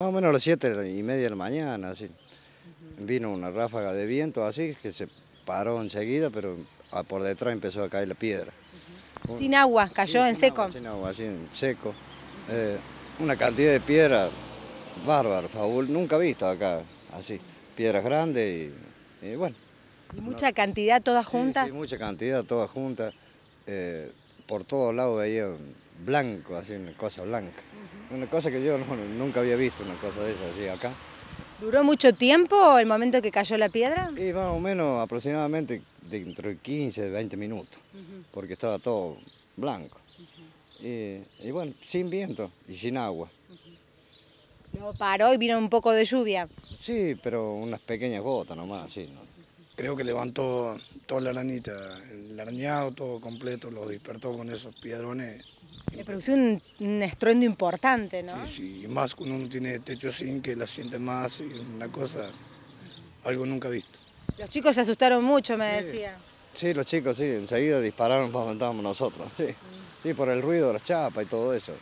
Más o menos a las siete y media de la mañana, así. Vino una ráfaga de viento así que se paró enseguida, pero por detrás empezó a caer la piedra. Sin agua, cayó en seco. sin agua, así en seco. Eh, una cantidad de piedra bárbaro, Faúl, nunca visto acá, así. Piedras grandes y, bueno. ¿Y mucha cantidad todas juntas? Sí, mucha cantidad todas juntas. por todos lados veía blanco, así una cosa blanca. Una cosa que yo nunca había visto, una cosa de esa así acá. ¿Duró mucho tiempo el momento que cayó la piedra? Y más o menos aproximadamente dentro de 15, 20 minutos, porque estaba todo blanco. y, bueno, sin viento y sin agua. ¿No paró y vino un poco de lluvia. Sí, pero unas pequeñas gotas nomás, sí. ¿no? creo que levantó toda la ranita, el arañado todo completo, lo despertó con esos piedrones. Le produjo un, estruendo importante, ¿no? Sí, sí, y más cuando uno tiene techo sin que la siente más, y una cosa, algo nunca visto. Los chicos se asustaron mucho, me decía. Sí, los chicos, sí, enseguida dispararon para nosotros, sí. Sí, por el ruido de las chapas y todo eso.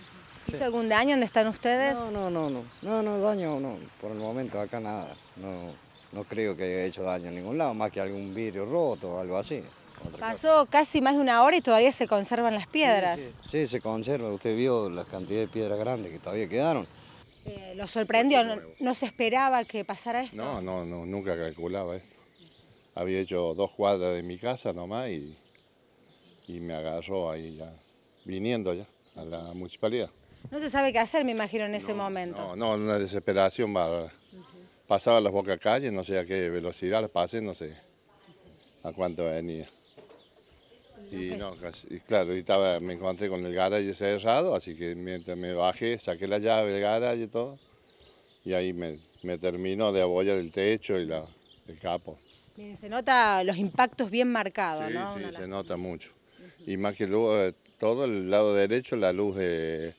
¿Hizo año algún daño donde están ustedes? No, no, no, no, no, no, daño no, por el momento acá nada, no. No creo que haya hecho daño en ningún lado, más que algún vidrio roto o algo así. Pasó casi más de una hora y todavía se conservan las piedras. Sí, se conservan. Usted vio la cantidad de piedras grandes que todavía quedaron. Eh, ¿Lo sorprendió? No, se esperaba que pasara esto? No, no, no, nunca calculaba esto. Había hecho dos cuadras de mi casa nomás y, me agarró ahí ya, viniendo ya a la municipalidad. No se sabe qué hacer, me imagino, en ese momento. No, no, una desesperación va pasaba las bocas calles, no sé a qué velocidad las pasé, no sé a cuánto venía. Y pues y claro, estaba, me encontré con el garage cerrado, así que mientras me bajé, saqué la llave del garage y todo, y ahí me, me terminó de abollar el techo y la, el capo. se nota los impactos bien marcados, ¿no? Sí, se nota mucho. Y más que eh, todo el lado derecho, la luz de,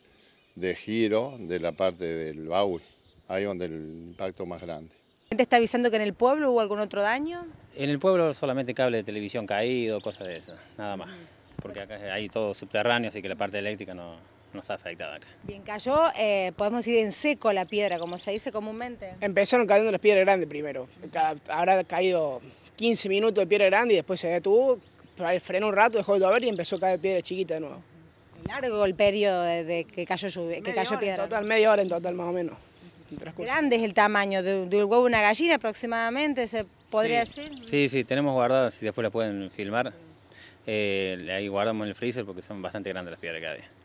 de giro de la parte del baúl ahí donde el impacto más grande. gente está avisando que en el pueblo hubo algún otro daño? En el pueblo solamente cable de televisión caído, cosas de esas, nada más. Porque acá hay todo subterráneo, así que la parte eléctrica no, no está afectada acá. Bien, cayó, eh, podemos ir en seco la piedra, como se dice comúnmente. Empezaron cayendo las piedras grandes primero. Habrá caído 15 minutos de piedra grande y después se detuvo, frenó un rato, dejó de haber y empezó a caer piedra chiquita de nuevo. Largo el periodo de, que cayó, que cayó piedra. media hora en total más o menos. Grande es el tamaño de, un huevo una gallina aproximadamente, se podría sí. Sí, sí, tenemos guardadas, si después la pueden filmar. Eh, ahí guardamos en el freezer porque son bastante grandes las piedras que día.